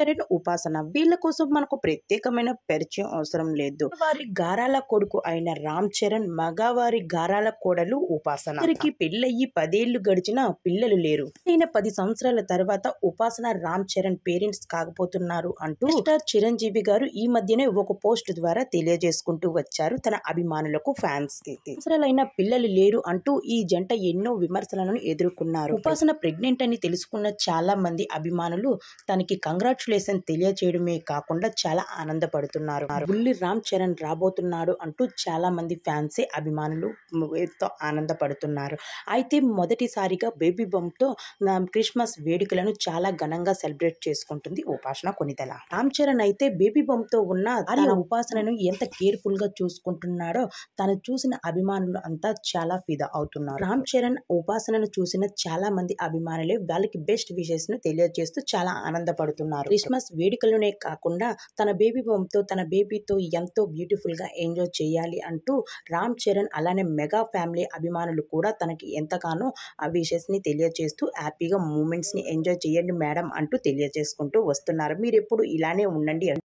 current ఉపాసన వీళ్ళ కోసం మనకు ప్రత్యేకమైన పరిచయం అవసరం లేదు వారి గారాల కొడుకు అయిన రామ్ చరణ్ మగవారి గారాల కోడలు ఉపాసన వారికి పెళ్ళయ్యి పదేళ్లు గడిచిన పిల్లలు లేరు ఆయన పది సంవత్సరాల తర్వాత ఉపాసన రామ్ చరణ్ పేరెంట్స్ కాకపోతున్నారు అంటూ స్టార్ చిరంజీవి గారు ఈ మధ్యనే ఒక పోస్ట్ ద్వారా తెలియజేసుకుంటూ వచ్చారు తన అభిమానులకు ఫ్యాన్స్ కి సంవత్సరాలైన పిల్లలు లేరు అంటూ ఈ జంట ఎన్నో విమర్శలను ఎదుర్కొన్నారు ఉపాసన ప్రెగ్నెంట్ అని తెలుసుకున్న చాలా మంది అభిమానులు తనకి కంగ్రాట్స్ కంగ్రాచులేషన్ తెలియచేయడమే కాకుండా చాలా ఆనందపడుతున్నారు బుల్లి రామ్ చరణ్ రాబోతున్నాడు అంటూ చాలా మంది ఫ్యాన్సే అభిమానులు ఎంతో ఆనందపడుతున్నారు అయితే మొదటిసారిగా బేబీ తో క్రిస్మస్ వేడుకలను చాలా ఘనంగా సెలబ్రేట్ చేసుకుంటుంది ఉపాసన కొనితల రామ్ చరణ్ అయితే బేబీ తో ఉన్న తన ఉపాసనను ఎంత కేర్ఫుల్ గా చూసుకుంటున్నాడో తను చూసిన అభిమానులు అంతా చాలా ఫిదా అవుతున్నారు రామ్ చరణ్ ఉపాసనను చూసిన చాలా మంది అభిమానులే వాళ్ళకి బెస్ట్ విషయస్ ను తెలియజేస్తూ చాలా ఆనందపడుతున్నారు క్రిస్మస్ వేడుకలోనే కాకుండా తన బేబీ బొమ్మతో తన బేబీతో ఎంతో బ్యూటిఫుల్గా ఎంజాయ్ చేయాలి అంటూ రామ్ చరణ్ అలానే మెగా ఫ్యామిలీ అభిమానులు కూడా తనకి ఎంతగానో ఆ విషెస్ని తెలియజేస్తూ హ్యాపీగా మూమెంట్స్ని ఎంజాయ్ చేయండి మేడం అంటూ తెలియజేసుకుంటూ వస్తున్నారు మీరు ఎప్పుడు ఇలానే ఉండండి